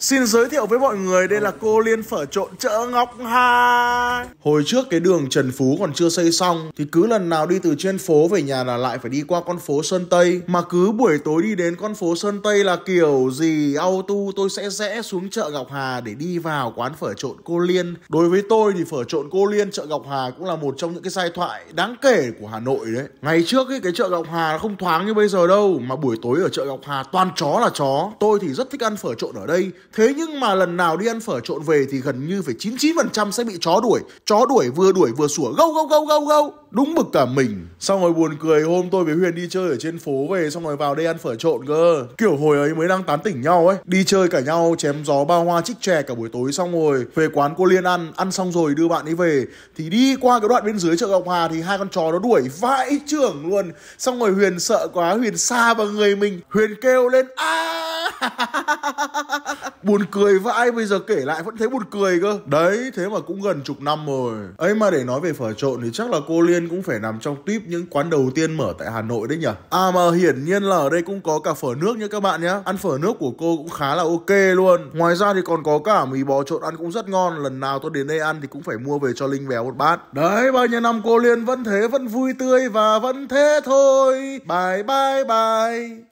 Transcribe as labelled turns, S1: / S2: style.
S1: Xin giới thiệu với mọi người đây là cô Liên Phở Trộn Chợ Ngọc Hà Hồi trước cái đường Trần Phú còn chưa xây xong Thì cứ lần nào đi từ trên phố về nhà là lại phải đi qua con phố Sơn Tây Mà cứ buổi tối đi đến con phố Sơn Tây là kiểu gì auto tôi sẽ rẽ xuống chợ Ngọc Hà để đi vào quán phở trộn cô Liên Đối với tôi thì phở trộn cô Liên chợ Ngọc Hà cũng là một trong những cái sai thoại đáng kể của Hà Nội đấy Ngày trước ấy, cái chợ Ngọc Hà nó không thoáng như bây giờ đâu Mà buổi tối ở chợ Ngọc Hà toàn chó là chó Tôi thì rất thích ăn phở trộn ở đây Thế nhưng mà lần nào đi ăn phở trộn về thì gần như phải 99% sẽ bị chó đuổi. Chó đuổi vừa đuổi vừa sủa gâu gâu gâu gâu gâu. Đúng bực cả mình. Xong rồi buồn cười hôm tôi với Huyền đi chơi ở trên phố về xong rồi vào đây ăn phở trộn cơ. Kiểu hồi ấy mới đang tán tỉnh nhau ấy. Đi chơi cả nhau chém gió bao hoa chích chè cả buổi tối xong rồi về quán cô Liên ăn, ăn xong rồi đưa bạn ấy về thì đi qua cái đoạn bên dưới chợ Ngọc Hà thì hai con chó nó đuổi vãi trưởng luôn. Xong rồi Huyền sợ quá, Huyền xa vào người mình, Huyền kêu lên a buồn cười vãi bây giờ kể lại vẫn thấy buồn cười cơ đấy thế mà cũng gần chục năm rồi ấy mà để nói về phở trộn thì chắc là cô liên cũng phải nằm trong tuyếp những quán đầu tiên mở tại hà nội đấy nhỉ à mà hiển nhiên là ở đây cũng có cả phở nước nhá các bạn nhá ăn phở nước của cô cũng khá là ok luôn ngoài ra thì còn có cả mì bò trộn ăn cũng rất ngon lần nào tôi đến đây ăn thì cũng phải mua về cho linh béo một bát đấy bao nhiêu năm cô liên vẫn thế vẫn vui tươi và vẫn thế thôi bye bye bye